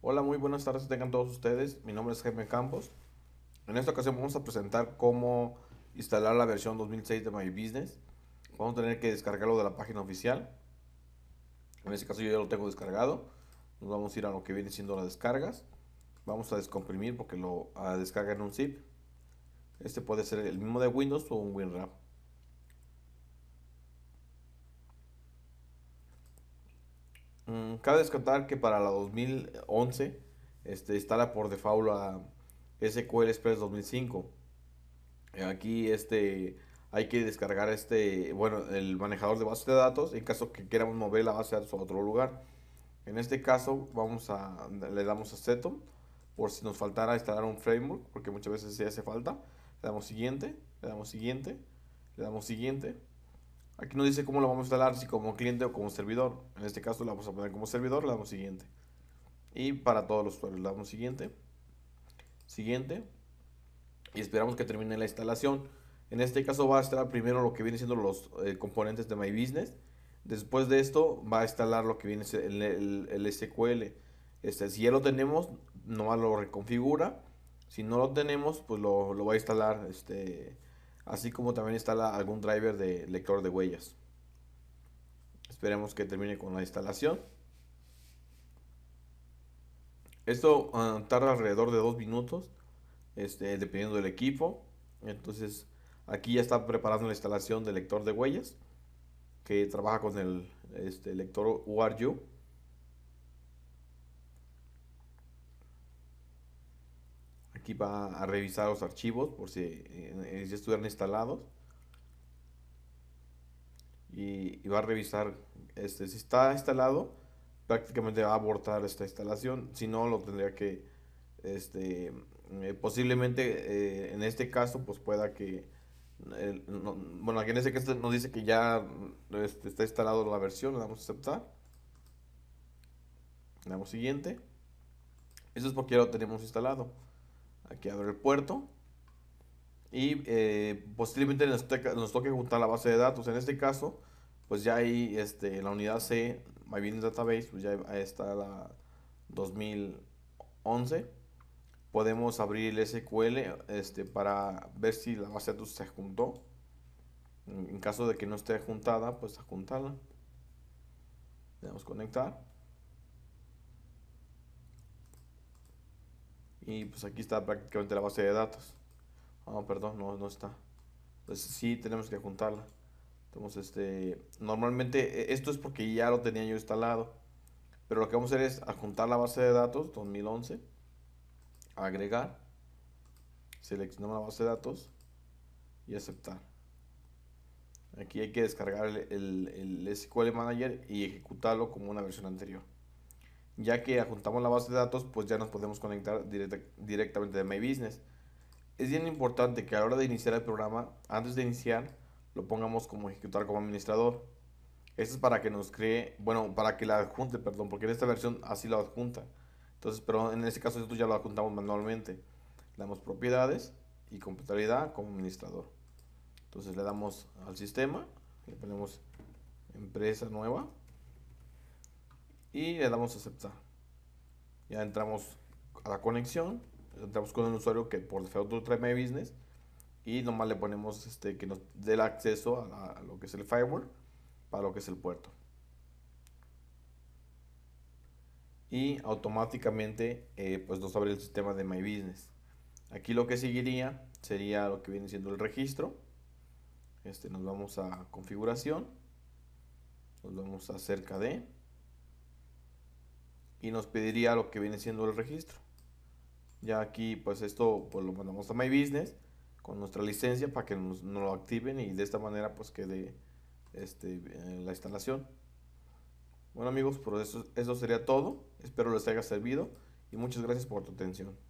Hola, muy buenas tardes tengan todos ustedes. Mi nombre es Jaime Campos. En esta ocasión vamos a presentar cómo instalar la versión 2006 de My Business. Vamos a tener que descargarlo de la página oficial. En este caso yo ya lo tengo descargado. Nos vamos a ir a lo que viene siendo las descargas. Vamos a descomprimir porque lo descarga en un zip. Este puede ser el mismo de Windows o un WinRAR. Mm, cabe descartar que para la 2011 este, instala por default la SQL Express 2005. Aquí este, hay que descargar este, bueno, el manejador de bases de datos en caso que queramos mover la base de datos a otro lugar. En este caso vamos a, le damos a Setup por si nos faltara instalar un framework, porque muchas veces se hace falta. Le damos siguiente, le damos siguiente, le damos siguiente. Aquí nos dice cómo lo vamos a instalar, si como cliente o como servidor. En este caso la vamos a poner como servidor, le damos siguiente. Y para todos los usuarios le damos siguiente. Siguiente. Y esperamos que termine la instalación. En este caso va a instalar primero lo que viene siendo los eh, componentes de My Business. Después de esto va a instalar lo que viene el, el, SQL. Este, si ya lo tenemos, no lo reconfigura. Si no lo tenemos, pues lo, lo va a instalar este, así como también instala algún driver de lector de huellas. Esperemos que termine con la instalación. Esto ah, tarda alrededor de dos minutos, este, dependiendo del equipo. Entonces, aquí ya está preparando la instalación del lector de huellas, que trabaja con el este, lector URU. va a revisar los archivos por si eh, estuvieran instalados. Y, va a revisar este, si está instalado, prácticamente va a abortar esta instalación. Si no, lo tendría que, este, eh, posiblemente eh, en este caso, pues pueda que... bueno, aquí en este caso nos dice que ya este, está instalado la versión, le damos aceptar. Le damos siguiente. Eso es porque ya lo tenemos instalado. Aquí abre el puerto. Y eh, posiblemente nos, toque, juntar la base de datos. En este caso, pues ya ahí este, la unidad C, My Database, pues ya está la 2011. Podemos abrir el SQL este, para ver si la base de datos se juntó. En caso de que no esté juntada, pues juntarla. Le damos conectar. Y pues aquí está prácticamente la base de datos. Ah, perdón, no, no está. Entonces sí tenemos que juntarla. tenemos este, normalmente e, esto es porque ya lo tenía yo instalado. Pero lo que vamos a hacer es adjuntar la base de datos 2011, agregar, seleccionamos la base de datos y aceptar. Aquí hay que descargar el, el SQL Manager y ejecutarlo como una versión anterior ya que adjuntamos la base de datos, pues ya nos podemos conectar directamente de My Business. Es bien importante que a la hora de iniciar el programa, antes de iniciar, lo pongamos como ejecutar como administrador. Esto es para que nos cree, bueno, para que la adjunte, perdón, porque en esta versión así lo adjunta. Entonces, pero en este caso esto ya lo adjuntamos manualmente. Le damos propiedades y computabilidad como administrador. Entonces le damos al sistema, le ponemos empresa nueva y le damos a aceptar. Ya entramos a la conexión, entramos con el usuario que por defecto trae My Business y nomás le ponemos este, que nos dé el acceso a, lo que es el firewall para lo que es el puerto. Y automáticamente eh, pues nos abre el sistema de My Business. Aquí lo que seguiría sería lo que viene siendo el registro. Este, nos vamos a configuración. Nos vamos a cerca de y nos pediría lo que viene siendo el registro. Ya aquí, pues esto pues lo mandamos a My Business con nuestra licencia para que nos, lo activen y de esta manera pues quede este, la instalación. Bueno amigos, por pues, eso, eso sería todo. Espero les haya servido y muchas gracias por tu atención.